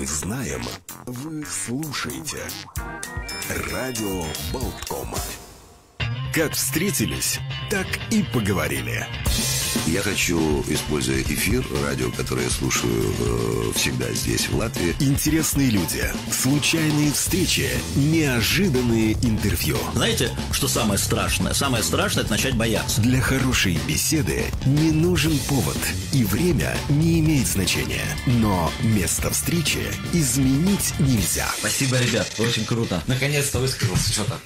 мы знаем, вы слушаете. Радио Болткома. Как встретились, так и поговорили. Я хочу, используя эфир, радио, которое я слушаю э, всегда здесь, в Латвии. Интересные люди, случайные встречи, неожиданные интервью. Знаете, что самое страшное? Самое страшное – это начать бояться. Для хорошей беседы не нужен повод, и время не имеет значения. Но место встречи изменить нельзя. Спасибо, ребят, очень круто. Наконец-то высказался что-то.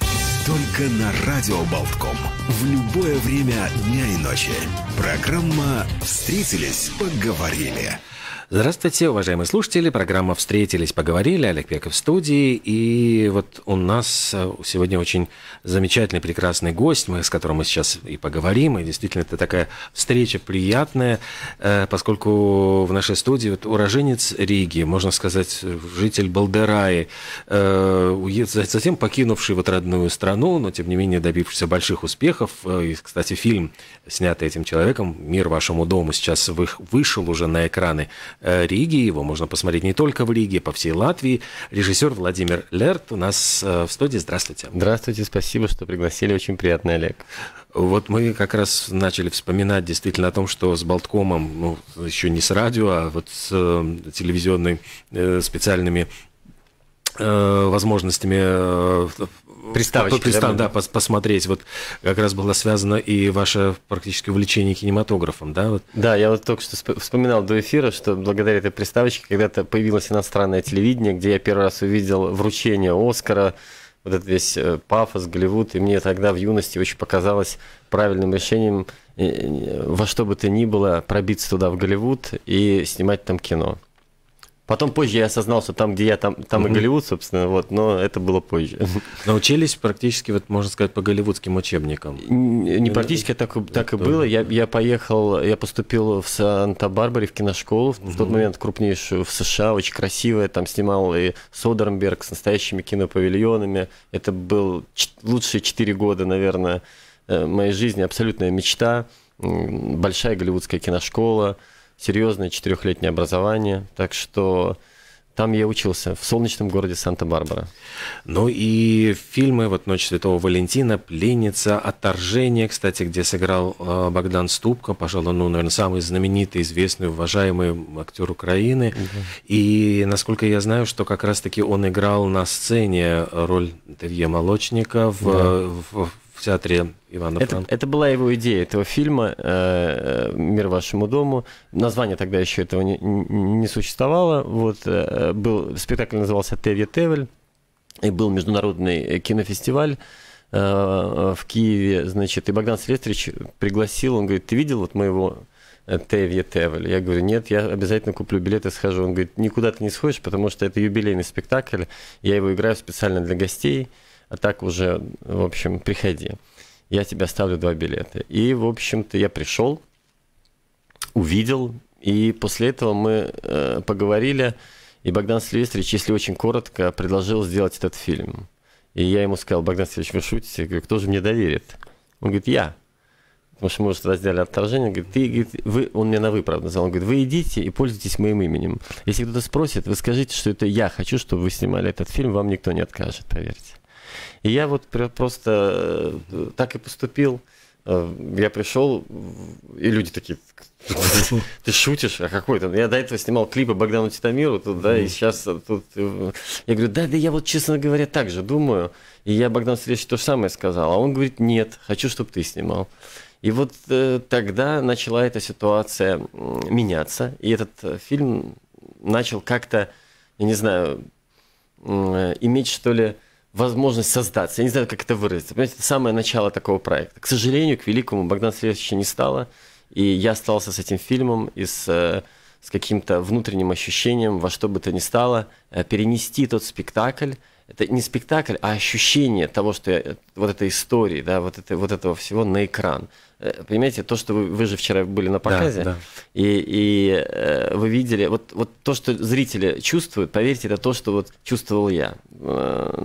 Только на Радио Болтком. В любое время дня и ночи. Программа «Встретились, поговорили». Здравствуйте, уважаемые слушатели. Программа «Встретились, поговорили». Олег Пеков в студии. И вот у нас э, сегодня очень замечательный, прекрасный гость, мы, с которым мы сейчас и поговорим. И действительно, это такая встреча приятная, э, поскольку в нашей студии вот уроженец Риги, можно сказать, житель Балдераи, э, затем покинувший вот родную страну, но, тем не менее, добившийся больших успехов. И, кстати, фильм, снятый этим человеком, «Мир вашему дому», сейчас вышел уже на экраны Э, Риге Его можно посмотреть не только в Риге, по всей Латвии. Режиссер Владимир Лерт у нас э, в студии. Здравствуйте. Здравствуйте, спасибо, что пригласили. Очень приятно, Олег. Вот мы как раз начали вспоминать действительно о том, что с Болткомом, ну, еще не с радио, а вот с э, телевизионной э, специальными э, возможностями приставочки. Пристав, да, да, посмотреть. Вот как раз было связано и ваше практическое увлечение кинематографом, да? Вот. Да, я вот только что вспоминал до эфира, что благодаря этой приставочке когда-то появилось иностранное телевидение, где я первый раз увидел вручение Оскара, вот этот весь э, пафос, Голливуд, и мне тогда в юности очень показалось правильным решением э, э, во что бы то ни было пробиться туда в Голливуд и снимать там кино. Потом позже я осознал, что там, где я, там, там mm-hmm. и Голливуд, собственно, вот, но это было позже. Научились практически, вот можно сказать, по голливудским учебникам? Не практически, а так, так и было. Я, я поехал, я поступил в Санта-Барбаре в киношколу, в mm-hmm. тот момент крупнейшую в США, очень красивая, там снимал и Содерберг с настоящими кинопавильонами. Это был лучшие четыре года, наверное, э, моей жизни, абсолютная мечта, большая голливудская киношкола – серьезное четырехлетнее образование, так что там я учился, в солнечном городе Санта-Барбара. Ну и фильмы, вот «Ночь Святого Валентина», «Пленница», «Отторжение», кстати, где сыграл э, Богдан Ступка, пожалуй, ну, наверное, самый знаменитый, известный, уважаемый актер Украины. Угу. И, насколько я знаю, что как раз-таки он играл на сцене роль Терье Молочника в, да. в, в театре Ивана это, Франко. Это была его идея этого фильма э, э, «Мир вашему дому». Название тогда еще этого не, не существовало. Вот, э, был, спектакль назывался "Теви Тевель», и был международный кинофестиваль в Киеве, значит, и Богдан Селестрич пригласил, он говорит, ты видел вот моего Теви Тевель. Я говорю, нет, я обязательно куплю билеты и схожу. Он говорит, никуда ты не сходишь, потому что это юбилейный спектакль, я его играю специально для гостей а так уже, в общем, приходи. Я тебе оставлю два билета. И, в общем-то, я пришел, увидел, и после этого мы э, поговорили, и Богдан Сильвестрович, если очень коротко, предложил сделать этот фильм. И я ему сказал, Богдан Сильвестрович, вы шутите? Я говорю, кто же мне доверит? Он говорит, я. Потому что мы уже разделили отторжение. Он говорит, ты, говорит, вы, он мне на вы, правда, назвал. Он говорит, вы идите и пользуйтесь моим именем. Если кто-то спросит, вы скажите, что это я хочу, чтобы вы снимали этот фильм, вам никто не откажет, поверьте. И я вот просто э, так и поступил. Э, я пришел, и люди такие, ты шутишь, а какой то Я до этого снимал клипы Богдану Титамиру, тут, да, и сейчас тут... Э, я говорю, да, да, я вот, честно говоря, так же думаю. И я Богдану Сергеевичу то же самое сказал. А он говорит, нет, хочу, чтобы ты снимал. И вот э, тогда начала эта ситуация меняться, и этот фильм начал как-то, я не знаю, э, иметь, что ли, возможность создаться. Я не знаю, как это выразиться. Понимаете, это самое начало такого проекта. К сожалению, к великому Богдан Сергеевича не стало. И я остался с этим фильмом и с, э, с каким-то внутренним ощущением, во что бы то ни стало, э, перенести тот спектакль, это не спектакль, а ощущение того, что я, вот этой истории, да, вот, это, вот этого всего на экран. Э, понимаете, то, что вы, вы же вчера были на показе, да, да. и, и э, вы видели, вот, вот то, что зрители чувствуют, поверьте, это то, что вот чувствовал я э,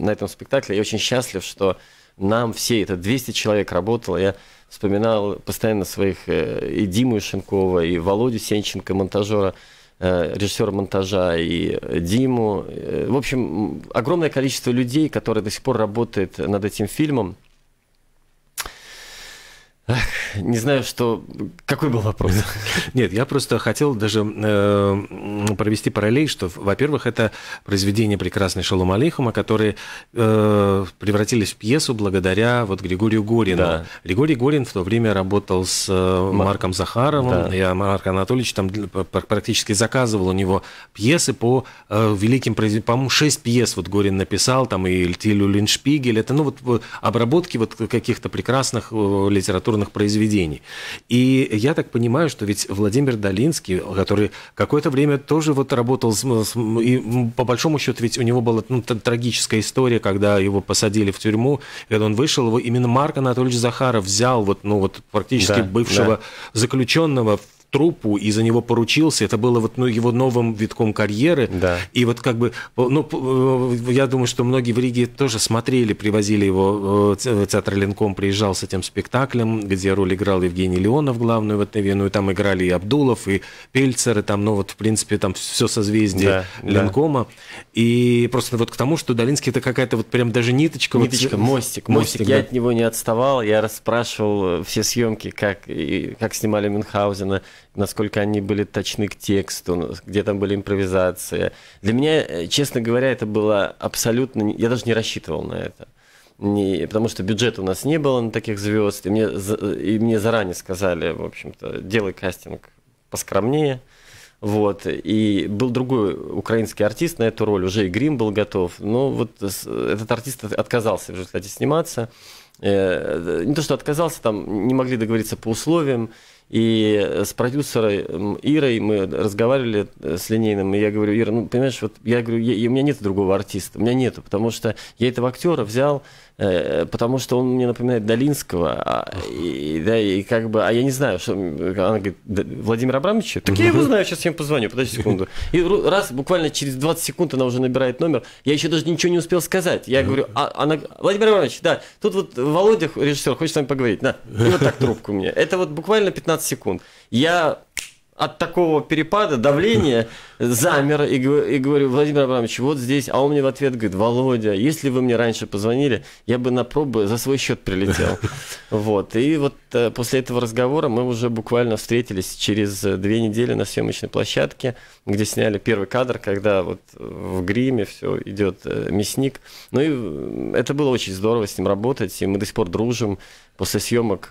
на этом спектакле. Я очень счастлив, что нам все, это 200 человек работало, я вспоминал постоянно своих э, и Диму Ишенкова, и Володю Сенченко, монтажера, Э, режиссера монтажа, и э, Диму. Э, в общем, огромное количество людей, которые до сих пор работают над этим фильмом. Эх, не знаю, что... Какой был вопрос? Нет, я просто хотел даже э, провести параллель, что, во-первых, это произведение прекрасной Шалом Алейхума, которые э, превратились в пьесу благодаря вот Григорию Горину. Да. Григорий Горин в то время работал с э, Марком Захаровым, да. и Марк Анатольевич там практически заказывал у него пьесы по э, великим произведениям. По-моему, шесть пьес вот Горин написал, там и Тилю Линшпигель. Это, ну, вот обработки вот каких-то прекрасных э, литературных произведений произведений. И я так понимаю, что ведь Владимир Долинский, который какое-то время тоже вот работал, с, с, и по большому счету ведь у него была ну, трагическая история, когда его посадили в тюрьму, когда он вышел, его именно Марк Анатольевич Захаров взял вот, ну, вот практически да, бывшего да. заключенного в трупу и за него поручился. Это было вот ну, его новым витком карьеры. Да. И вот как бы, э, ну, э, я думаю, что многие в Риге тоже смотрели, привозили его, э, театр Ленком приезжал с этим спектаклем, где роль играл Евгений Леонов главную в этой ну и там играли и Абдулов, и Пельцер, и там, ну вот, в принципе, там все созвездие да, Ленкома. Да. И просто вот к тому, что Долинский это какая-то вот прям даже ниточка. Ниточка, вот, мостик, мостик. мостик я от него не отставал, я расспрашивал все съемки, как, и, как снимали Мюнхгаузена, насколько они были точны к тексту, где там были импровизации. Для меня, э, честно говоря, это было абсолютно... Я даже не рассчитывал на это. Не, потому что бюджета у нас не было на таких звезд, и мне, и мне заранее сказали, в общем-то, делай кастинг поскромнее. Вот. И был другой украинский артист на эту роль, уже и грим был готов. Но вот этот артист отказался в результате сниматься. Э, э, не то, что отказался, там не могли договориться по условиям. И э, с продюсером Ирой мы разговаривали э, с линейным, и я говорю, Ира, ну, понимаешь, вот я говорю, я, у меня нет другого артиста, у меня нету, потому что я этого актера взял, Э, потому что он мне напоминает Долинского, а, и, да, и как бы, а я не знаю, что, она говорит, Владимир Абрамович? Так я его знаю, сейчас я ему позвоню, подожди секунду. И раз, буквально через 20 секунд она уже набирает номер, я еще даже ничего не успел сказать, я говорю, а, она, Владимир Абрамович, да, тут вот Володя, режиссер, хочет с вами поговорить, на, и вот так трубку мне, это вот буквально 15 секунд. Я от такого перепада давления замер и, и говорю, Владимир Абрамович, вот здесь, а он мне в ответ говорит, Володя, если вы мне раньше позвонили, я бы на пробы за свой счет прилетел. Вот, и вот э, после этого разговора мы уже буквально встретились через э, две недели на съемочной площадке, где сняли первый кадр, когда вот в гриме все идет э, мясник. Ну и это было очень здорово с ним работать, и мы до сих пор дружим. После съемок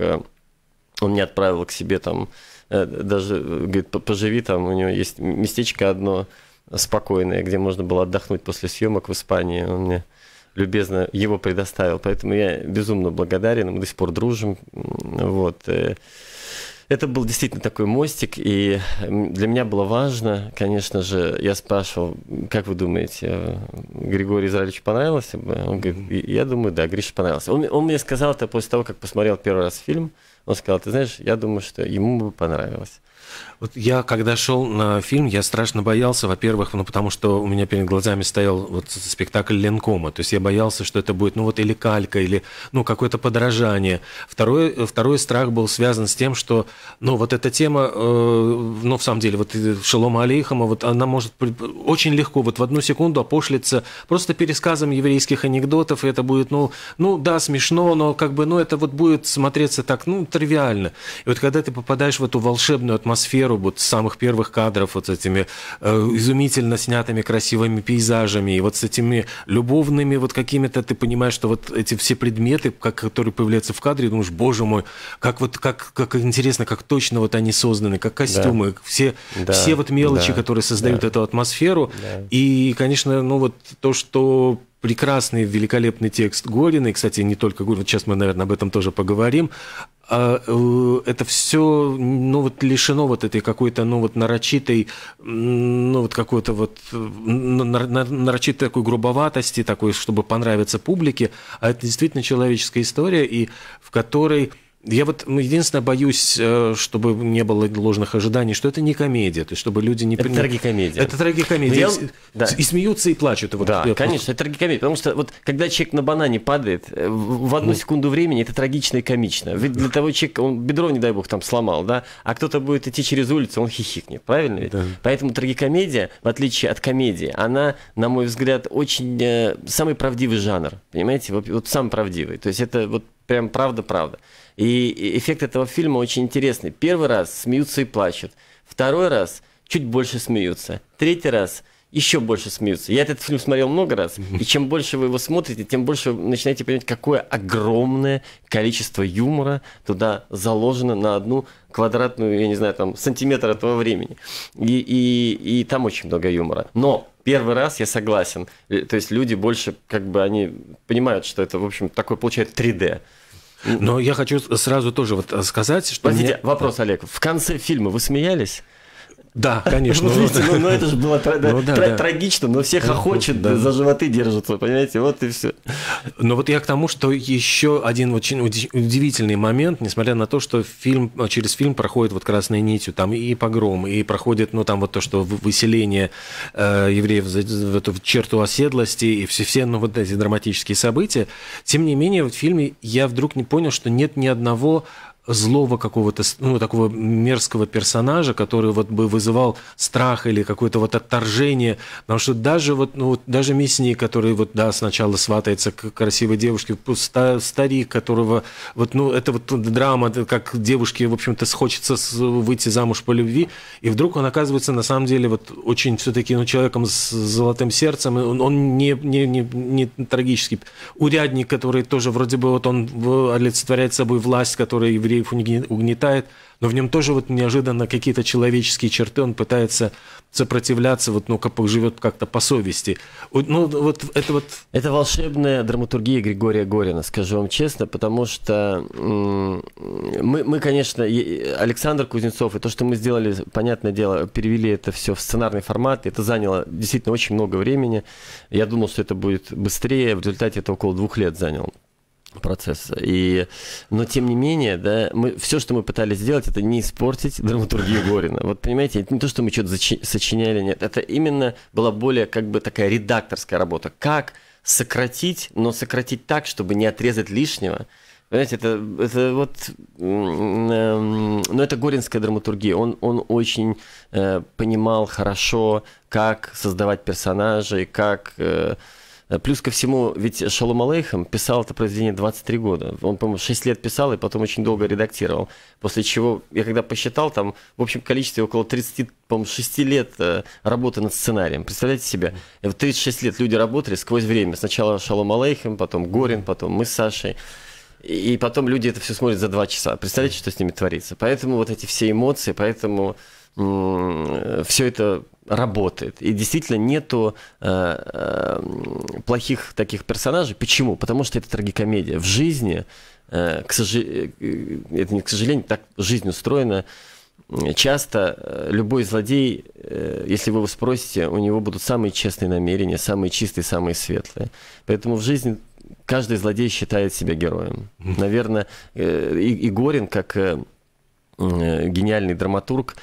он меня отправил к себе там Э, даже, э, говорит, поживи там, у него есть местечко одно спокойное, где можно было отдохнуть после съемок в Испании. Он мне любезно его предоставил. Поэтому я безумно благодарен, мы до сих пор дружим. Вот. Э. Это был действительно такой мостик, и для меня было важно, конечно же, я спрашивал, как вы думаете, Григорий Израилевич понравился бы? Он говорит, я думаю, да, Гриша понравился. Он, он мне сказал это после того, как посмотрел первый раз фильм, mm он сказал, ты знаешь, я думаю, что ему бы понравилось. Вот я, когда шел на фильм, я страшно боялся, во-первых, ну, потому что у меня перед глазами стоял вот спектакль Ленкома, то есть я боялся, что это будет, ну, вот или калька, или, ну, какое-то подражание. Второй, второй страх был связан с тем, что, ну, вот эта тема, э, ну, в самом деле, вот Шелома Алейхама, вот она может очень легко, вот в одну секунду опошлиться просто пересказом еврейских анекдотов, и это будет, ну, ну, да, смешно, но как бы, ну, это вот будет смотреться так, ну, тривиально. И вот когда ты попадаешь в эту волшебную атмосферу, карьеру вот с самых первых кадров вот с этими э, изумительно снятыми красивыми пейзажами и вот с этими любовными вот какими-то, ты понимаешь, что вот эти все предметы, как, которые появляются в кадре, думаешь, боже мой, как вот, как, как интересно, как точно вот они созданы, как костюмы, да. все, да. все вот мелочи, да. которые создают да. эту атмосферу. Да. И, конечно, ну вот то, что прекрасный, великолепный текст Горина, и, кстати, не только Горина, сейчас мы, наверное, об этом тоже поговорим, а, э, это все, ну, вот лишено вот этой какой-то, ну, вот нарочитой, ну, вот какой-то вот нарочитой такой грубоватости, такой, чтобы понравиться публике, а это действительно человеческая история, и в которой я вот единственное боюсь, э, чтобы не было ложных ожиданий, что это не комедия, то есть чтобы люди не... Это трагикомедия. Это трагикомедия. Ну, я... И, да. и смеются, и плачут. Вот да, я э, конечно, это трагикомедия, потому что вот когда человек на банане падает, э, в одну ну... секунду времени это трагично и комично. Ведь для того человек он бедро, не дай бог, там сломал, да, а кто-то будет идти через улицу, он хихикнет, правильно ведь? Да. Поэтому трагикомедия, в отличие от комедии, она, на мой взгляд, очень... самый правдивый жанр, понимаете? Вот, вот сам правдивый. То есть это вот прям правда-правда. И эффект этого фильма очень интересный. Первый раз смеются и плачут. Второй раз чуть больше смеются. Третий раз еще больше смеются. Я этот фильм смотрел много раз, и чем больше вы его смотрите, тем больше вы начинаете понимать, какое огромное количество юмора туда заложено на одну квадратную, я не знаю, там, сантиметр этого времени. И, и, и там очень много юмора. Но первый раз я согласен. Э, то есть люди больше, как бы, они понимают, что это, в общем, такое получает 3D. Но я хочу сразу тоже вот э, сказать, что... Простите, мне... вопрос, Олег. В конце фильма вы смеялись? Да, конечно. Ну, ну, это же было ну трагично, но все ну, хохочет, да. за животы держатся, понимаете, вот и все. Но вот я к тому, что еще один очень удивительный момент, несмотря на то, что фильм, через фильм проходит вот красной нитью, там и погром, и проходит, ну там вот то, что выселение э, евреев в эту черту оседлости, и все, все ну, вот эти драматические события, тем не менее в фильме я вдруг не понял, что нет ни одного злого какого-то, ну, такого мерзкого персонажа, который вот бы вызывал страх или какое-то вот отторжение, потому что даже вот, ну, вот даже мясник, который вот, да, сначала сватается к красивой девушке, старик, которого вот, ну, это вот драма, как девушке, в общем-то, хочется выйти замуж по любви, и вдруг он оказывается, на самом деле, вот очень все-таки, ну, человеком с золотым сердцем, он, он не, не, не, не трагический. Урядник, который тоже вроде бы вот он олицетворяет собой власть, которая евреи евреев угнетает, но в нем тоже вот неожиданно какие-то человеческие черты, он пытается сопротивляться, вот, ну, как живет как-то по совести. Ну, вот это вот... Это волшебная драматургия Григория Горина, скажу вам честно, потому что мы, мы, конечно, Александр Кузнецов, и то, что мы сделали, понятное дело, перевели это все в сценарный формат, это заняло действительно очень много времени. Я думал, что это будет быстрее, в результате это около двух лет заняло процесса. И, но тем не менее, да, мы, все, что мы пытались сделать, это не испортить драматургию Горина. Вот понимаете, это не то, что мы что-то сочиняли, нет, это именно была более как бы такая редакторская работа. Как сократить, но сократить так, чтобы не отрезать лишнего. Понимаете, это, это вот, э, ну это горинская драматургия. Он, он очень э, понимал хорошо, как создавать персонажей, как э, Э, плюс ко всему, ведь Шалом Алейхам писал это произведение 23 года. Он, по-моему, 6 лет писал и потом очень долго редактировал. После чего, я когда посчитал, там, в общем количестве около 30, по-моему, 6 лет э, работы над сценарием. Представляете себе? В 36 лет люди работали сквозь время. Сначала Шалом Алейхам, потом Горин, потом мы с Сашей. И потом люди это все смотрят за два часа. Представляете, что с ними творится? Поэтому вот эти все эмоции, поэтому все это работает. И действительно нету э, э, плохих таких персонажей. Почему? Потому что это трагикомедия. В жизни, э, к сожалению, э, это не к сожалению, так жизнь устроена. Э, часто э, любой злодей, э, если вы его спросите, у него будут самые честные намерения, самые чистые, самые светлые. Поэтому в жизни каждый злодей считает себя героем. Наверное, э, и, и Горин, как э, гениальный драматург,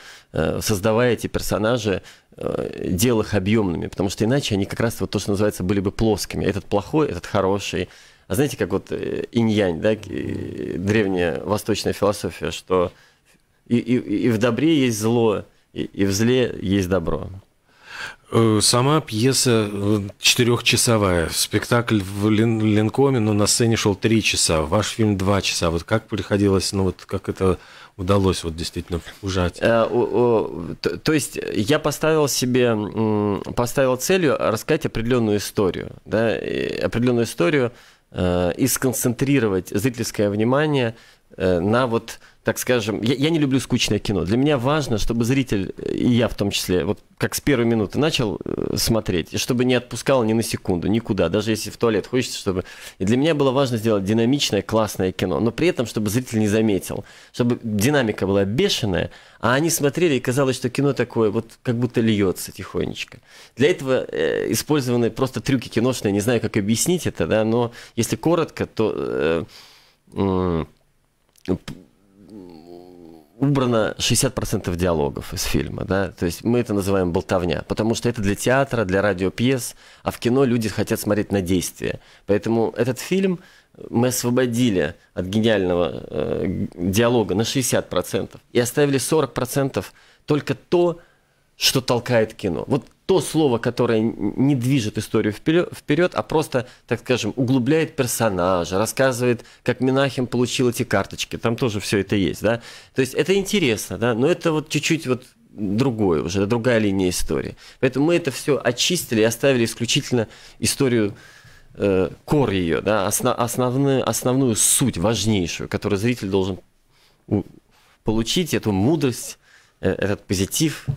создавая эти персонажи, Э, делал их объемными, потому что иначе они как раз вот то, что называется, были бы плоскими. Этот плохой, этот хороший. А знаете, как вот э, инь-янь, да, э, древняя восточная философия, что и, и, и в добре есть зло, и, и в зле есть добро. Сама пьеса четырехчасовая. Спектакль в Лин Линкоме, но на сцене шел три часа. Ваш фильм два часа. Вот как приходилось, ну вот как это удалось вот действительно ужать. Э, то есть я поставил себе, поставил целью рассказать определенную историю, да, определенную историю э, и сконцентрировать зрительское внимание э, на вот так скажем, я, я не люблю скучное кино. Для меня важно, чтобы зритель, и я в том числе, вот как с первой минуты начал э, смотреть, и чтобы не отпускал ни на секунду, никуда, даже если в туалет хочется, чтобы... И для меня было важно сделать динамичное, классное кино, но при этом, чтобы зритель не заметил, чтобы динамика была бешеная, а они смотрели, и казалось, что кино такое вот как будто льется тихонечко. Для этого э, использованы просто трюки киношные, не знаю, как объяснить это, да, но если коротко, то... Э, э, убрано 60% диалогов из фильма, да, то есть мы это называем болтовня, потому что это для театра, для радиопьес, а в кино люди хотят смотреть на действие. Поэтому этот фильм мы освободили от гениального э, диалога на 60% и оставили 40% только то, что толкает кино. Вот то слово, которое не движет историю вперед, а просто, так скажем, углубляет персонажа, рассказывает, как Минахим получил эти карточки. Там тоже все это есть, да. То есть это интересно, да, но это вот чуть-чуть вот другое уже, другая линия истории. Поэтому мы это все очистили и оставили исключительно историю э, ее, да, осно, основную, основную суть, важнейшую, которую зритель должен получить, эту мудрость, э, этот позитив –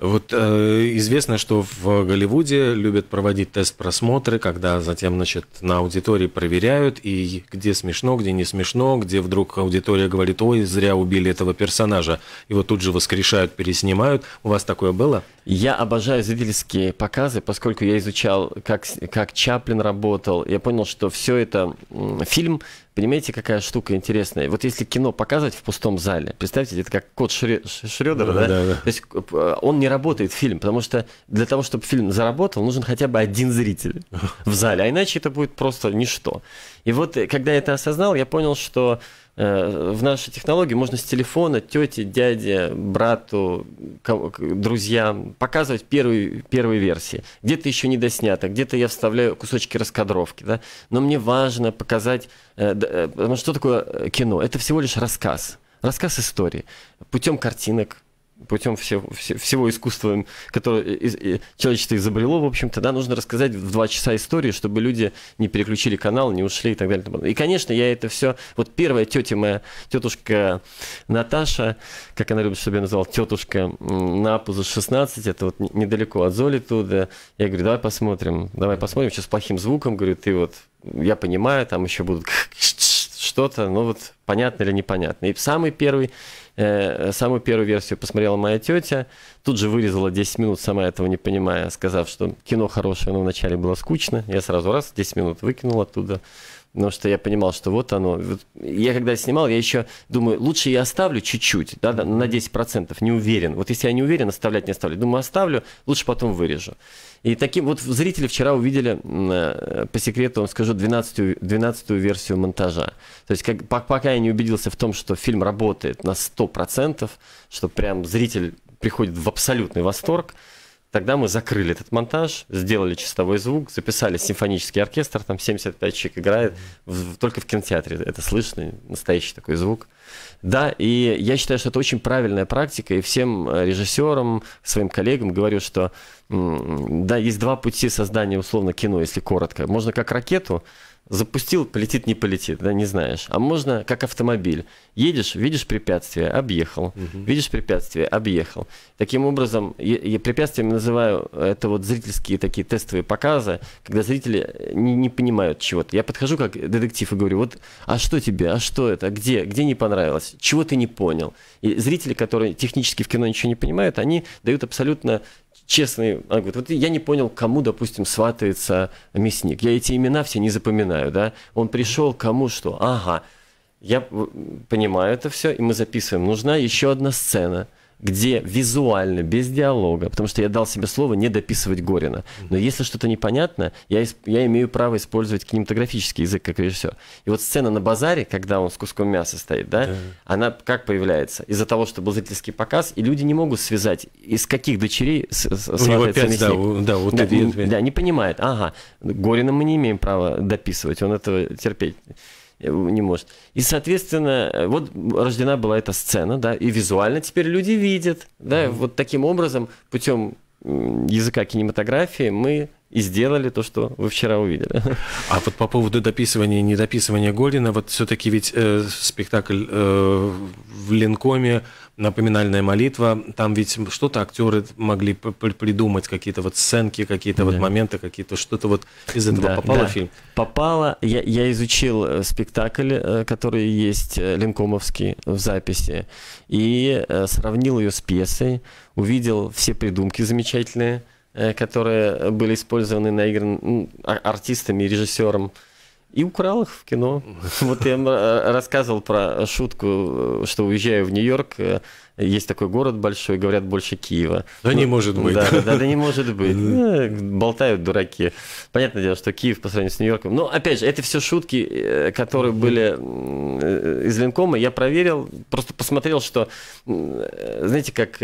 вот э, известно, что в Голливуде любят проводить тест-просмотры, когда затем, значит, на аудитории проверяют, и где смешно, где не смешно, где вдруг аудитория говорит, ой, зря убили этого персонажа, его тут же воскрешают, переснимают. У вас такое было? Я обожаю зрительские показы, поскольку я изучал, как, как Чаплин работал. Я понял, что все это фильм, понимаете, какая штука интересная. Вот если кино показывать в пустом зале, представьте, это как кот Шре, да, да? Да, да? То есть э, он не работает фильм, потому что для того, чтобы фильм заработал, нужен хотя бы один зритель в зале, а иначе это будет просто ничто. И вот э, когда я это осознал, я понял, что Э, в нашей технологии можно с телефона тете, дяде, брату, друзьям показывать первые, первые версии. Где-то еще не доснято, где-то я вставляю кусочки раскадровки. Да? Но мне важно показать, э, э, потому что что такое кино? Это всего лишь рассказ. Рассказ истории путем картинок, путем все, все, всего искусства, которое из, и, человечество изобрело, в общем тогда нужно рассказать в два часа истории, чтобы люди не переключили канал, не ушли и так далее. И, конечно, я это все... Вот первая тетя моя, тетушка Наташа, как она любит, чтобы я называл, тетушка на Апузу 16, это вот недалеко от Золи туда. Я говорю, давай посмотрим, давай посмотрим, сейчас с плохим звуком, говорю, ты вот, я понимаю, там еще будут что-то, ну вот понятно или непонятно. И самый первый Э, самую первую версию посмотрела моя тетя, тут же вырезала 10 минут, сама этого не понимая, сказав, что кино хорошее, но вначале было скучно. Я сразу раз 10 минут выкинул оттуда, Потому что я понимал, что вот оно. я когда снимал, я еще думаю, лучше я оставлю чуть-чуть, да, на 10%, не уверен. Вот если я не уверен, оставлять не оставлю. Думаю, оставлю, лучше потом вырежу. И таким вот зрители вчера увидели, э, по секрету вам скажу, 12-ю, 12 версию монтажа. То есть как, пока я не убедился в том, что фильм работает на 100%, что прям зритель приходит в абсолютный восторг, Тогда мы закрыли этот монтаж, сделали чистовой звук, записали симфонический оркестр, там 75 человек играет, в, только в кинотеатре это слышно, настоящий такой звук. Да, и я считаю, что это очень правильная практика, и всем э, режиссерам, своим коллегам говорю, что да, есть два пути создания условно кино, если коротко. Можно как ракету, запустил, полетит, не полетит, да, не знаешь. А можно, как автомобиль, едешь, видишь препятствие, объехал, угу. видишь препятствие, объехал. Таким образом, я, я препятствием называю э, это вот зрительские такие тестовые показы, когда зрители э, не, не понимают чего-то. Я подхожу как детектив и говорю, вот, а что тебе, а что это, где, где не понравилось, чего ты не понял. И зрители, которые технически в кино ничего не понимают, они дают абсолютно честный, она говорит, вот я не понял, кому, допустим, сватается мясник. Я эти имена все не запоминаю, да. Он пришел, кому что. Ага, я э, понимаю это все, и мы записываем. Нужна еще одна сцена – где визуально, без диалога, потому что я дал себе слово не дописывать Горина. Но если что-то непонятно, я, я имею право использовать кинематографический язык как режиссер. И вот сцена на базаре, когда он с куском мяса стоит, да, да. она как появляется? Из-за того, что был зрительский показ, и люди не могут связать, из каких дочерей с, с, у него пять, да, у, да, вот да, не, да, не понимает. Ага, Горина мы не имеем права дописывать, он этого терпеть Э, не может. И, соответственно, э, вот рождена была эта сцена, да, и визуально теперь люди видят, да, mm-hmm. вот таким образом, путем языка кинематографии мы и сделали то, что вы вчера увидели. А вот по поводу дописывания и недописывания Горина, вот все-таки ведь э, спектакль э, в Ленкоме напоминальная молитва. Там ведь что-то актеры могли придумать, какие-то вот сценки, какие-то да. вот моменты, какие-то что-то вот из этого да, попало да. в фильм. Попало. Я, я изучил э, спектакль, э, который есть э, Ленкомовский в записи, и сравнил ее с пьесой, увидел все придумки замечательные, которые были использованы наигран... А-, артистами и режиссером. И украл их в кино. Вот я э, рассказывал про шутку, э, что уезжаю в Нью-Йорк, э, есть такой город большой, говорят, больше Киева. Да ну, не может быть. Да, да, да, не может быть. Болтают дураки. Понятное дело, что Киев по сравнению с Нью-Йорком. Но, ну, опять же, это все шутки, которые были из Линкома. Я проверил, просто посмотрел, что, знаете, как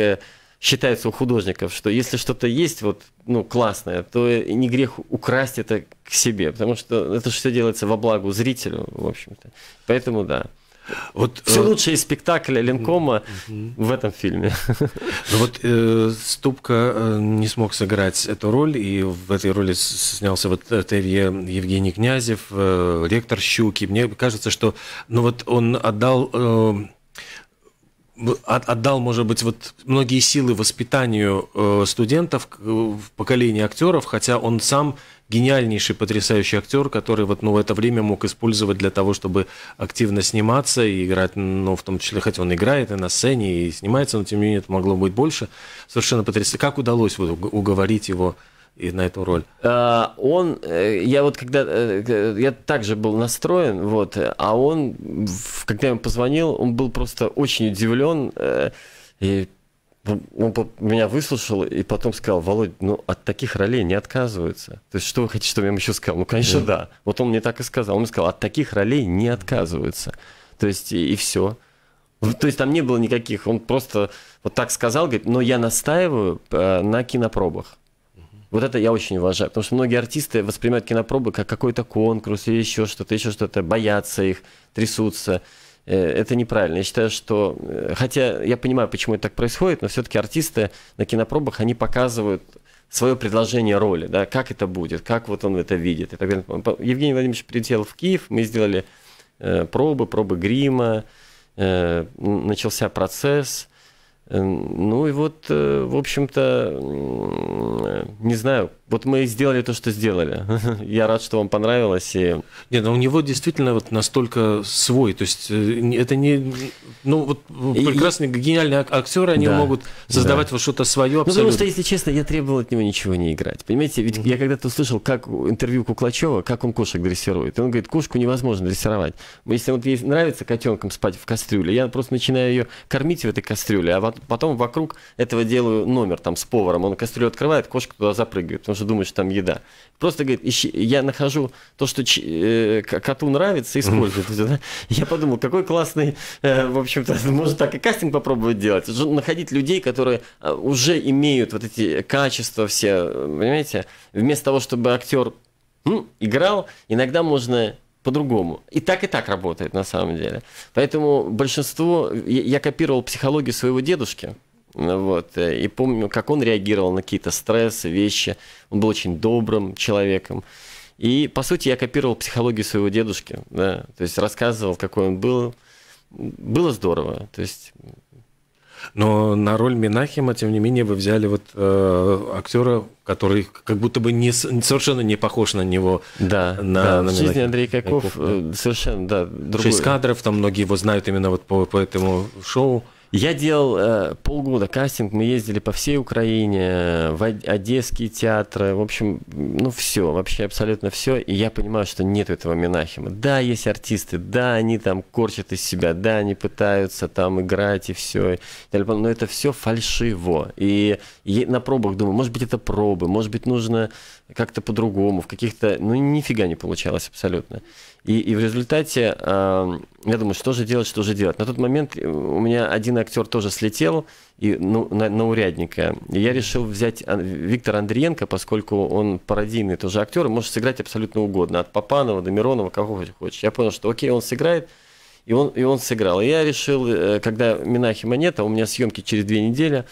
считается у художников, что если что-то есть вот, ну, классное, то не грех украсть это к себе, потому что это все делается во благо зрителю, в общем-то. Поэтому да. Вот, Все э... лучшее из спектакля Ленкома угу. в этом фильме. Ну, вот э, Ступка э, не смог сыграть эту роль, и в этой роли снялся вот Тевье Евгений Князев, э, ректор Щуки. Мне кажется, что ну, вот он отдал... Э, отдал, может быть, вот многие силы воспитанию э, студентов, э, поколения актеров, хотя он сам гениальнейший, потрясающий актер, который вот, ну, в это время мог использовать для того, чтобы активно сниматься и играть, ну, в том числе, хотя он играет и на сцене, и снимается, но тем не менее это могло быть больше. Совершенно потрясающе. Как удалось вот, уговорить его и на эту роль. А, он, э, я вот когда, э, я также был настроен, вот, а он, когда я ему позвонил, он был просто очень удивлен, и он меня выслушал и потом сказал, Володь, ну от таких ролей не отказываются. То есть что вы хотите, чтобы я ему еще сказал? Ну, конечно, да. да. Вот он мне так и сказал. Он мне сказал, от таких ролей не отказываются. То есть и, и все. То есть там не было никаких, он просто вот так сказал, говорит, но я настаиваю на кинопробах. Вот это я очень уважаю, потому что многие артисты воспринимают кинопробы как какой-то конкурс или еще что-то, еще что-то, боятся их, трясутся. Э, это неправильно. Я считаю, что... Э, хотя я понимаю, почему это так происходит, но все-таки артисты на кинопробах, они показывают свое предложение роли, да, как это будет, как вот он это видит и так далее. Евгений Владимирович прилетел в Киев, мы сделали э, пробы, пробы грима, начался процесс, Эм, ну и вот, э, в общем-то, э, не знаю, вот мы сделали то, что сделали. Я рад, что вам понравилось. И... Нет, но ну, у него действительно вот настолько свой. То есть э, это не... Ну, вот прекрасные, и... гениальные актеры, они да, могут создавать да. вот что-то свое абсолютно. Ну, потому что, если честно, я требовал от него ничего не играть. Понимаете, ведь я когда-то услышал как интервью Куклачева, как он кошек дрессирует. И он говорит, кошку невозможно дрессировать. Если вот ей нравится котенком спать в кастрюле, я просто начинаю ее кормить в этой кастрюле, а потом вокруг этого делаю номер там с поваром. Он кастрюлю открывает, кошка туда запрыгивает же думает, что там еда. Просто говорит, ищи, я нахожу то, что ч, э, коту нравится, использует. Я подумал, какой классный, э, в общем-то, можно так и кастинг попробовать делать. Находить людей, которые э, уже имеют вот эти качества все, понимаете, вместо того, чтобы актер играл, иногда можно по-другому. И так, и так работает на самом деле. Поэтому большинство... я копировал психологию своего дедушки, вот. Э, и помню, ну, как он реагировал на какие-то стрессы, вещи. Он был очень добрым человеком. И, по сути, я копировал психологию своего дедушки, да, то есть рассказывал, какой он был. Было здорово, то есть... Но на роль Минахима, тем не менее, вы взяли вот э, актера, который как будто бы не, совершенно не похож на него. Да, на, да. на в жизни Андрей Каков, Каков да. Э, совершенно, да. Другой. Шесть кадров, там многие его знают именно вот по, по этому шоу. Я делал э, полгода кастинг, мы ездили по всей Украине, э, в одесские театры, в общем, ну все, вообще абсолютно все, и я понимаю, что нет этого Минахима. Да, есть артисты, да, они там корчат из себя, да, они пытаются там играть и все, но это все фальшиво. И, и на пробах думаю, может быть, это пробы, может быть, нужно как-то по-другому, в каких-то... Ну, нифига не получалось абсолютно. И, и в результате э, я думаю, что же делать, что же делать. На тот момент э, у меня один актер тоже слетел и, ну, на, на урядника. И я решил взять Виктора Андриенко, поскольку он пародийный тоже актер, и может сыграть абсолютно угодно. От Папанова до Миронова, кого хочешь. Я понял, что окей, он сыграет, и он, и он сыграл. И я решил, э, когда Минахи Монета, у меня съемки через две недели,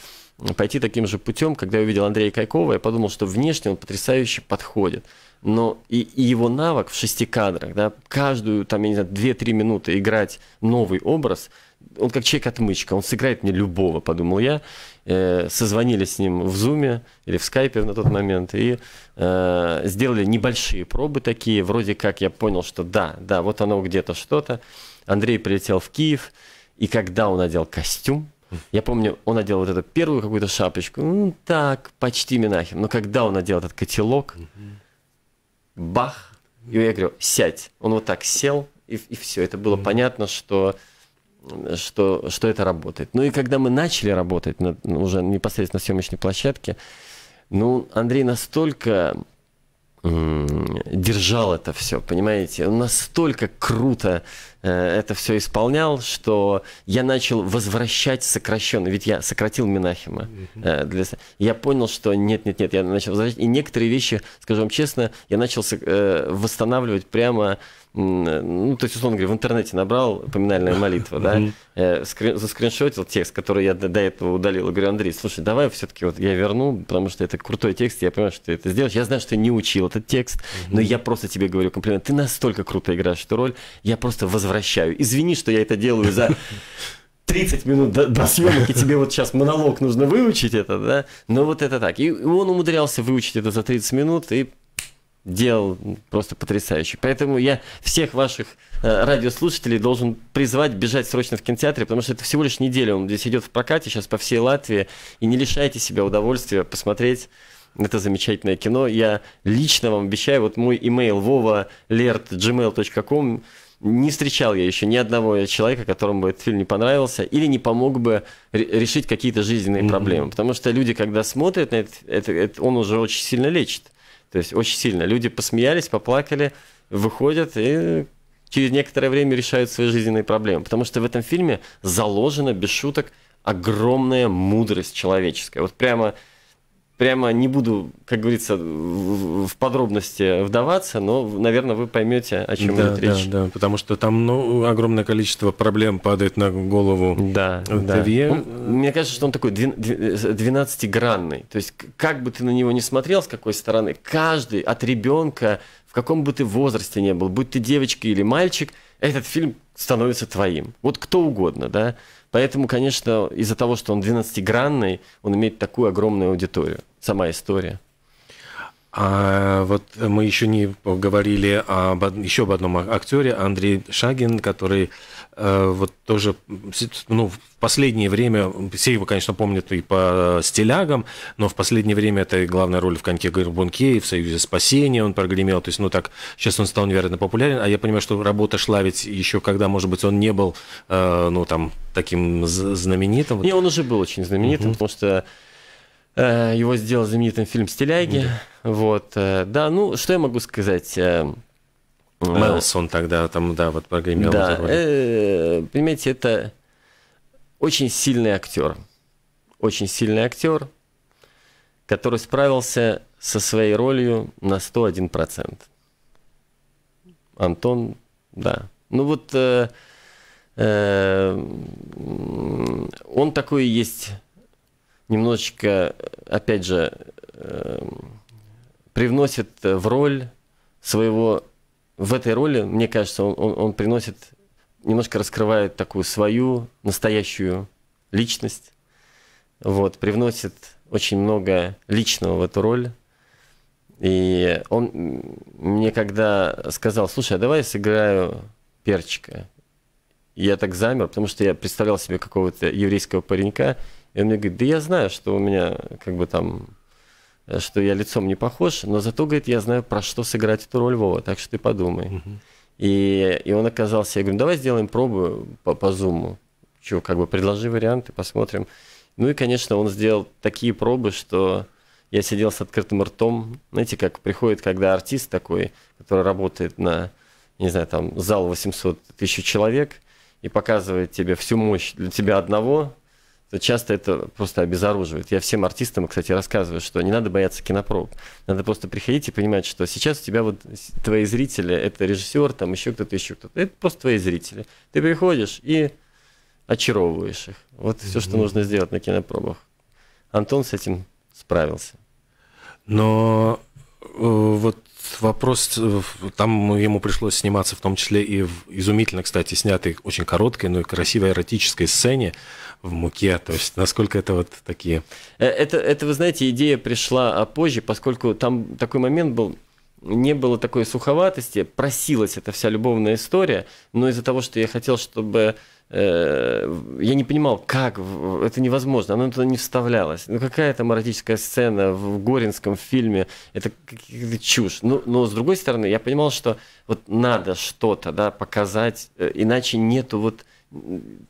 пойти таким же путем. Когда я увидел Андрея Кайкова, я подумал, что внешне он потрясающе подходит. Но и, и его навык в шести кадрах, да, каждую, там, я не знаю, 2-3 минуты играть новый образ, он как человек-отмычка, он сыграет мне любого, подумал я. Э, созвонились с ним в Зуме или в Скайпе на тот момент и э, сделали небольшие пробы такие. Вроде как я понял, что да, да, вот оно где-то что-то. Андрей прилетел в Киев, и когда он надел костюм, я помню, он надел вот эту первую какую-то шапочку, ну так, почти Минахин. Но когда он надел этот котелок, бах, и я говорю, сядь. Он вот так сел, и, и все. Это было понятно, что что, что это работает. Ну и когда мы начали работать на, уже непосредственно на съемочной площадке, ну, Андрей настолько держал это все, понимаете? Он настолько круто э, это все исполнял, что я начал возвращать сокращенно. Ведь я сократил Минахима. Э, для... Я понял, что нет-нет-нет, я начал возвращать. И некоторые вещи, скажем честно, я начал э, восстанавливать прямо Э, ну, то есть, условно говоря, в интернете набрал поминальная молитва, да, э, скрин, заскриншотил текст, который я до, этого удалил, и говорю, Андрей, слушай, давай все-таки вот я верну, потому что это крутой текст, я понимаю, что ты это сделаешь, я знаю, что ты не учил этот текст, но я просто тебе говорю комплимент, ты настолько круто играешь эту роль, я просто возвращаю, извини, что я это делаю за 30 минут до, до съемок, тебе вот сейчас монолог нужно выучить это, да, но вот это так, и он умудрялся выучить это за 30 минут, и делал просто потрясающе. Поэтому я всех ваших э, радиослушателей должен призвать бежать срочно в кинотеатре, потому что это всего лишь неделя. Он здесь идет в прокате сейчас по всей Латвии. И не лишайте себя удовольствия посмотреть это замечательное кино. Я лично вам обещаю, вот мой имейл vova.lert.gmail.com эм не встречал я еще ни одного человека, которому бы этот фильм не понравился или не помог бы решить какие-то жизненные mm-hmm. проблемы. Потому что люди, когда смотрят на это, это, это, он уже очень сильно лечит. То есть очень сильно. Люди посмеялись, поплакали, выходят и через некоторое время решают свои жизненные проблемы. Потому что в этом фильме заложена, без шуток, огромная мудрость человеческая. Вот прямо прямо не буду, как говорится, в подробности вдаваться, но, наверное, вы поймете, о чем да, идет да, речь. Да, да, потому что там ну, огромное количество проблем падает на голову да, Да. Он, мне кажется, что он такой 12-гранный. То есть, как бы ты на него не смотрел, с какой стороны, каждый от ребенка, в каком бы ты возрасте не был, будь ты девочка или мальчик, этот фильм становится твоим. Вот кто угодно, да. Поэтому, конечно, из-за того, что он 12-гранный, он имеет такую огромную аудиторию. Сама история. А вот мы еще не поговорили об, еще об одном актере, Андрей Шагин, который э, вот тоже ну, в последнее время, все его, конечно, помнят и по стилягам, но в последнее время это главная роль в «Коньке Горбунке» и в «Союзе спасения» он прогремел. То есть, ну так, сейчас он стал невероятно популярен, а я понимаю, что работа шла ведь еще когда, может быть, он не был, э, ну там, таким знаменитым. Не, он уже был очень знаменитым, угу. потому что Э, его сделал знаменитым фильм «Стиляги». Да. Вот, э, да, ну, что я могу сказать? Э, Мэлсон тогда там, да, вот прогремел. Да, понимаете, это очень сильный актер. Очень сильный актер, который справился со своей ролью на 101%. Антон, да. Ну вот он такой есть немножечко, опять же, эм, привносит в роль своего... В этой роли, мне кажется, он, он, он приносит, немножко раскрывает такую свою настоящую личность. Вот, привносит очень много личного в эту роль. И он мне когда сказал, слушай, а давай я сыграю перчика. я так замер, потому что я представлял себе какого-то еврейского паренька, и он мне говорит, да я знаю, что у меня как бы там э, что я лицом не похож, но зато, говорит, я знаю, про что сыграть эту роль Вова, так что ты подумай. Угу. И, и он оказался, я говорю, «Ну, давай сделаем пробу по, по зуму. Чего, как бы предложи варианты, посмотрим. Ну и, конечно, он сделал такие пробы, что я сидел с открытым ртом. Знаете, как приходит, когда артист такой, который работает на, не знаю, там, зал 800 тысяч человек, и показывает тебе всю мощь для тебя одного, часто это просто обезоруживает. Я всем артистам, кстати, рассказываю, что не надо бояться кинопроб. Надо просто приходить и понимать, что сейчас у тебя вот твои зрители, это режиссер, там еще кто-то, еще кто-то. Это просто твои зрители. Ты приходишь и очаровываешь их. Вот все, что нужно сделать на кинопробах. Антон с этим справился. Но э, вот вопрос, э, там ему пришлось сниматься в том числе и в изумительно, кстати, снятой, очень короткой, но и красивой эротической сцене в муке. То есть насколько это вот такие... Э, это, это вы знаете, идея пришла а, позже, поскольку там такой момент был, не было такой суховатости, просилась эта вся любовная история, но из-за того, что я хотел, чтобы Э, я не понимал, как, это невозможно, оно туда не вставлялось. Ну какая там эротическая сцена в Горинском фильме, это какая-то чушь. Ну, но с другой стороны, я понимал, что вот надо что-то да, показать, э, иначе нету вот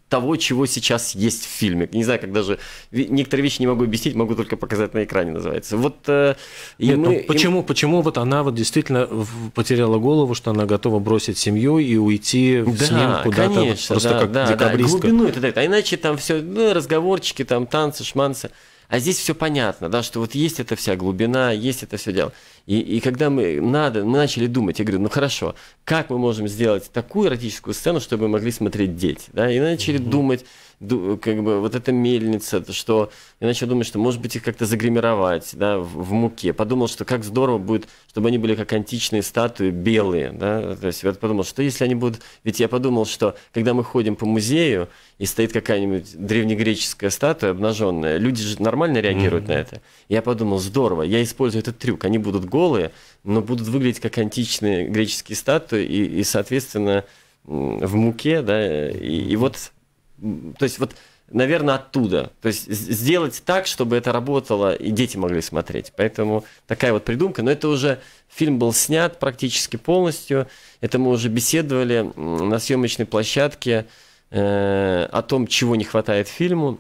того, чего сейчас есть в фильме. Не знаю, как даже некоторые вещи не могу объяснить, могу только показать на экране, называется. Вот э, и Нет, ну мы, почему, и... почему вот она вот действительно потеряла голову, что она готова бросить семью и уйти да, с ним куда-то просто да, как да, декабристка. Да, глубину это дает. А иначе там все ну, разговорчики, там танцы, шманцы. А здесь все понятно, да, что вот есть эта вся глубина, есть это все дело. И, и когда мы надо, мы начали думать, я говорю, ну хорошо, как мы можем сделать такую эротическую сцену, чтобы могли смотреть дети, да, и начали mm-hmm. думать как бы вот эта мельница, что я начал думать, что может быть их как-то загримировать, да, в, муке. Подумал, что как здорово будет, чтобы они были как античные статуи, белые, да, то есть я подумал, что если они будут, ведь я подумал, что когда мы ходим по музею и стоит какая-нибудь древнегреческая статуя обнаженная, люди же нормально реагируют mm-hmm. на это. Я подумал, здорово, я использую этот трюк, они будут голые, но будут выглядеть как античные греческие статуи и, и соответственно в муке, да, и, и вот то есть вот, наверное, оттуда. То есть сделать так, чтобы это работало, и дети могли смотреть. Поэтому такая вот придумка. Но это уже фильм был снят практически полностью. Это мы уже беседовали на съемочной площадке э, о том, чего не хватает фильму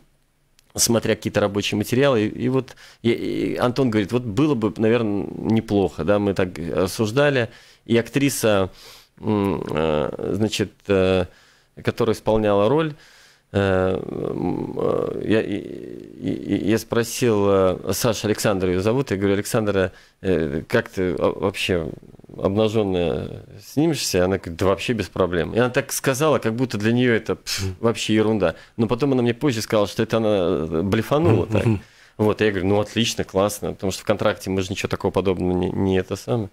смотря какие-то рабочие материалы. И, и вот и, и Антон говорит, вот было бы, наверное, неплохо, да, мы так рассуждали. И актриса, э, значит, э, которая исполняла роль, Э, э, я, я спросил, э, Саша Александр ее зовут, я говорю, Александра, как ты вообще обнаженная снимешься? Она говорит, да вообще без проблем. И она так сказала, как будто для нее это пф, вообще ерунда. Но потом она мне позже сказала, что это она блефанула так. Вот, я говорю, ну отлично, классно, потому что в контракте мы же ничего такого подобного не, не это самое.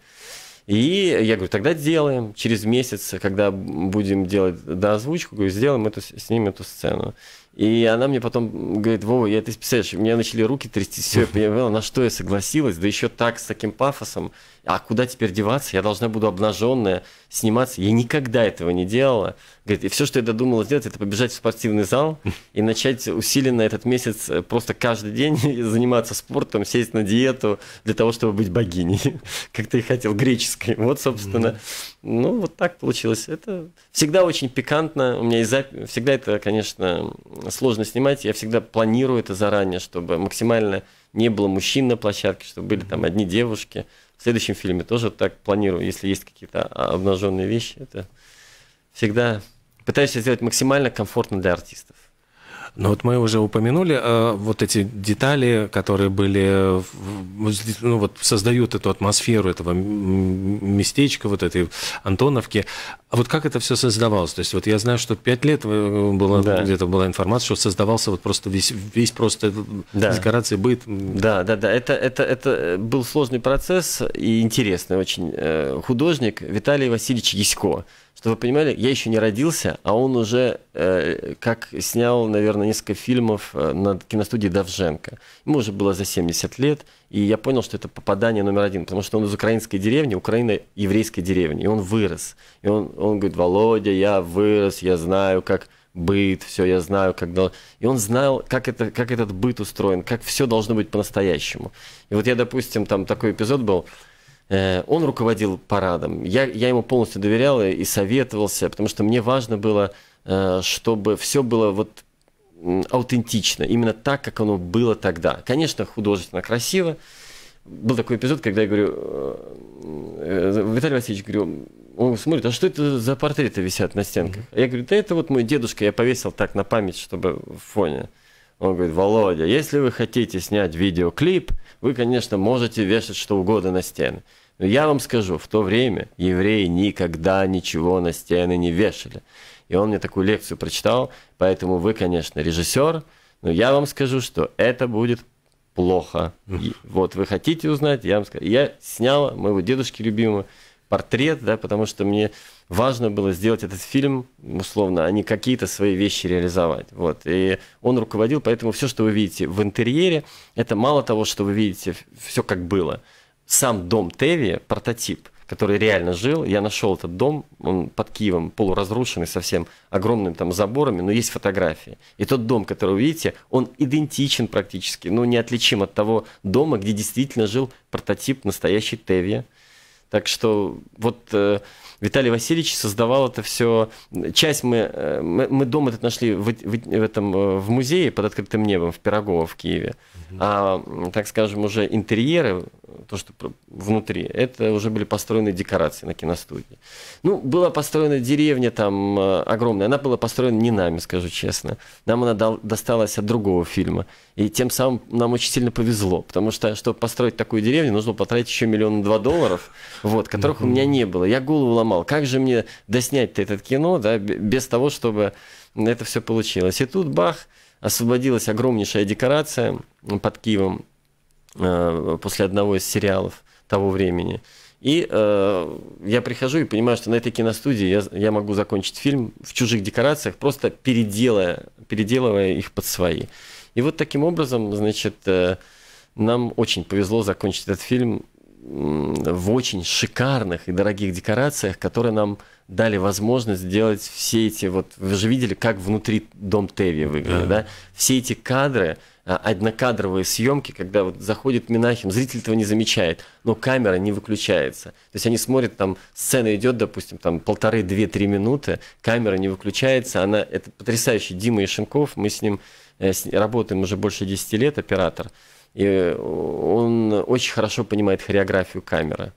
И я говорю, тогда делаем. Через месяц, когда будем делать доозвучку, говорю, сделаем эту, с снимем эту сцену. И она мне потом говорит, Вова, я, ты представляешь, у меня начали руки трясти, все, я понимала, на что я согласилась, да еще так, с таким пафосом, а куда теперь деваться, я должна буду обнаженная сниматься. Я никогда этого не делала. Говорит, и все, что я додумала сделать, это побежать в спортивный зал и начать усиленно этот месяц э, просто каждый день заниматься спортом, сесть на диету для того, чтобы быть богиней, как ты и хотел, греческой. Вот, собственно, ну, вот так получилось. Это всегда очень пикантно. У меня и зап... всегда это, конечно, сложно снимать. Я всегда планирую это заранее, чтобы максимально не было мужчин на площадке, чтобы были там одни девушки в следующем фильме тоже так планирую, если есть какие-то а, обнаженные вещи, это всегда пытаюсь сделать максимально комфортно для артистов. Но вот мы уже упомянули э, вот эти детали, которые были, э, ну вот создают эту атмосферу этого местечка, вот этой Антоновки. А вот как это все создавалось? То есть вот я знаю, что пять лет э, было, да. где-то была информация, что создавался вот просто весь, весь просто да. декорации, быт. Да, да, да. Это, это, это был сложный процесс и интересный очень э, художник Виталий Васильевич Ясько. Чтобы вы понимали, я еще не родился, а он уже э, как снял, наверное, несколько фильмов э, на киностудии Давженко. Ему уже было за 70 лет, и я понял, что это попадание номер один, потому что он из украинской деревни, Украина еврейской деревни, и он вырос. И он, он говорит, Володя, я вырос, я знаю, как быт, все, я знаю, как... И он знал, как, это, как этот быт устроен, как все должно быть по-настоящему. И вот я, допустим, там такой эпизод был, Э, он руководил парадом. Я, я ему полностью доверял и советовался, потому что мне важно было, э, чтобы все было вот аутентично, именно так, как оно было тогда. Конечно, художественно красиво. Был такой эпизод, когда я говорю, э, Виталий Васильевич, говорю, он смотрит, а что это за портреты висят на стенках? Я говорю, да это вот мой дедушка, я повесил так на память, чтобы в фоне. Он говорит, Володя, если вы хотите снять видеоклип, вы, конечно, можете вешать что угодно на стены. Но я вам скажу, в то время евреи никогда ничего на стены не вешали. И он мне такую лекцию прочитал, поэтому вы, конечно, режиссер, но я вам скажу, что это будет плохо. И вот вы хотите узнать, я вам скажу. Я снял моего дедушки любимого портрет, да, потому что мне важно было сделать этот фильм, условно, а не какие-то свои вещи реализовать. Вот. И он руководил, поэтому все, что вы видите в интерьере, это мало того, что вы видите все как было. Сам дом Теви – прототип, который реально жил. Я нашел этот дом, он под Киевом, полуразрушенный совсем, огромными там заборами, но есть фотографии. И тот дом, который вы видите, он идентичен практически, но ну, неотличим от того дома, где действительно жил прототип настоящий Теви. Так что вот э, Виталий Васильевич создавал это все. Часть мы, э, мы, мы дом этот нашли в, в, в, этом, э, в музее под открытым небом в Пирогово в Киеве. А, так скажем, уже интерьеры, то, что внутри, это уже были построены декорации на киностудии. Ну, была построена деревня там э, огромная. Она была построена не нами, скажу честно. Нам она дал, досталась от другого фильма. И тем самым нам очень сильно повезло, потому что, чтобы построить такую деревню, нужно потратить еще миллион два долларов вот, которых mm-hmm. у меня не было. Я голову ломал, как же мне доснять-то этот кино, да, без того, чтобы это все получилось. И тут, бах, освободилась огромнейшая декорация под Киевом э, после одного из сериалов того времени. И э, я прихожу и понимаю, что на этой киностудии я, я могу закончить фильм в чужих декорациях, просто переделая, переделывая их под свои. И вот таким образом, значит, э, нам очень повезло закончить этот фильм в очень шикарных и дорогих декорациях, которые нам дали возможность сделать все эти вот вы же видели, как внутри дом Теви выглядит, да? Все эти кадры, а, однокадровые съемки, когда вот заходит Минахим, зритель этого не замечает, но камера не выключается. То есть они смотрят, там сцена идет, допустим, там полторы, две, три минуты, камера не выключается, она это потрясающе. Дима Ишенков, мы с ним э, с, работаем уже больше 10 лет, оператор и э, он очень хорошо понимает хореографию камеры.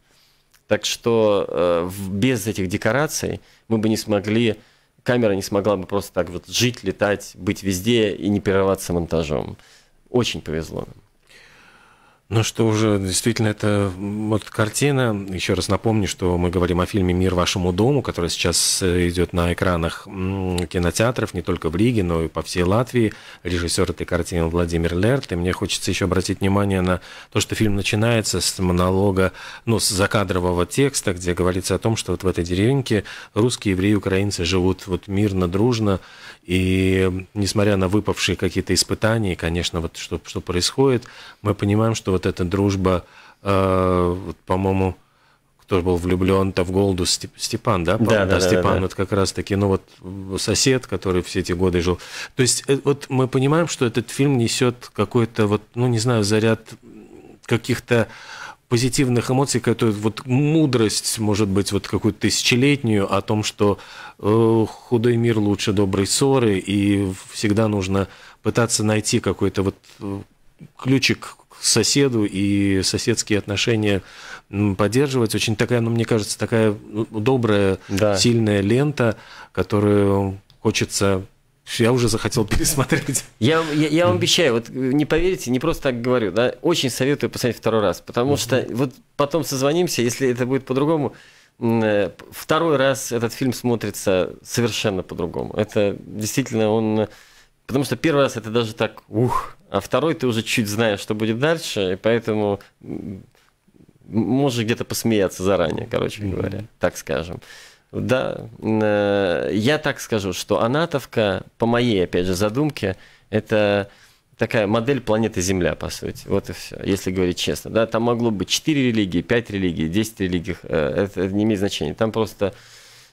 Так что э, без этих декораций мы бы не смогли, камера не смогла бы просто так вот жить, летать, быть везде и не прерываться монтажом. Очень повезло нам. Ну что уже, действительно, это вот картина. Еще раз напомню, что мы говорим о фильме «Мир вашему дому», который сейчас э, идет на экранах кинотеатров не только в Риге, но и по всей Латвии. Режиссер этой картины Владимир Лерт. И мне хочется еще обратить внимание на то, что фильм начинается с монолога, ну, с закадрового текста, где говорится о том, что вот в этой деревеньке русские, евреи, украинцы живут вот мирно, дружно, и несмотря на выпавшие какие-то испытания, конечно, вот что, что происходит, мы понимаем, что вот эта дружба, э, вот, по-моему, кто был влюблен-то в Голду Степан, да? Да, да, да, Степан, да, вот как раз-таки, ну вот сосед, который все эти годы жил. То есть э, вот мы понимаем, что этот фильм несет какой-то вот, ну не знаю, заряд каких-то позитивных эмоций, какую-то вот мудрость, может быть, вот какую-то тысячелетнюю о том, что э, худой мир лучше доброй ссоры, и всегда нужно пытаться найти какой-то вот э, ключик к соседу и соседские отношения поддерживать. Очень такая, ну, мне кажется, такая э, добрая, да. сильная лента, которую хочется я уже захотел пересмотреть. Я, я, я вам обещаю, вот э, не поверите, не просто так говорю, да, очень советую посмотреть второй раз, потому mm-hmm. что вот потом созвонимся, если это будет по-другому, э, второй раз этот фильм смотрится совершенно по-другому. Это действительно он... Э, потому что первый раз это даже так, ух, а второй ты уже чуть знаешь, что будет дальше, и поэтому можешь где-то посмеяться заранее, короче говоря, mm-hmm. так скажем. Да, э, я так скажу, что Анатовка, по моей, опять же, задумке, это такая модель планеты Земля, по сути. Вот и все, если говорить честно. Да, там могло быть 4 религии, 5 религий, 10 религий. Э, это не имеет значения. Там просто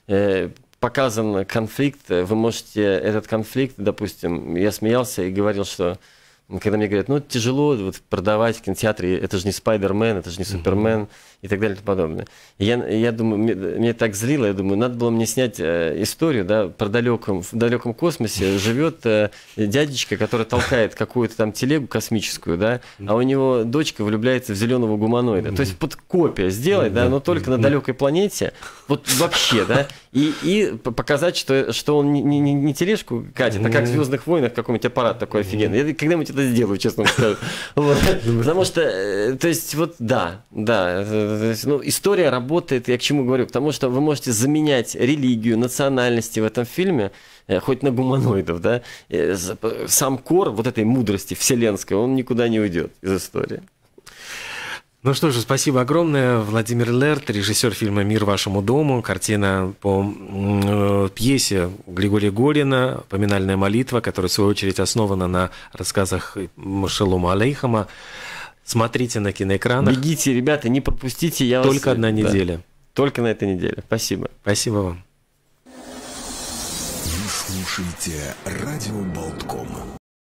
э, показан конфликт. Вы можете этот конфликт, допустим, я смеялся и говорил, что когда мне говорят, ну, тяжело вот, продавать в кинотеатре, это же не Спайдермен, это же не Супермен mm-hmm. и так далее и тому подобное. я, я думаю, мне, мне так злило, я думаю, надо было мне снять э, историю, да, про далеком, в далеком космосе живет э, дядечка, который толкает какую-то там телегу космическую, да, а у него дочка влюбляется в зеленого гуманоида. Mm-hmm. То есть под копия сделать, mm-hmm. да, но только mm-hmm. на далекой планете, вот вообще, да, и, и показать, что, что он не, не, не тележку катит, а как в «Звездных войнах» какой-нибудь аппарат такой офигенный. Я когда-нибудь это сделаю, честно скажу. Потому что, э, то есть, вот да, да. Э, э, ну, история работает, я к чему говорю, потому что вы можете заменять религию, национальности в этом фильме, хоть на гуманоидов, да, сам кор вот этой мудрости вселенской, он никуда не уйдет из истории. Ну что же, спасибо огромное. Владимир Лерт, режиссер фильма «Мир вашему дому», картина по э, пьесе Григория Горина «Поминальная молитва», которая, в свою очередь, основана на рассказах Шелума Алейхама. Смотрите на киноэкранах. Бегите, ребята, не пропустите. Я Только вас... одна э, неделя. Да. Только на этой неделе. Спасибо. Спасибо вам. Вы слушаете «Радио Болткома».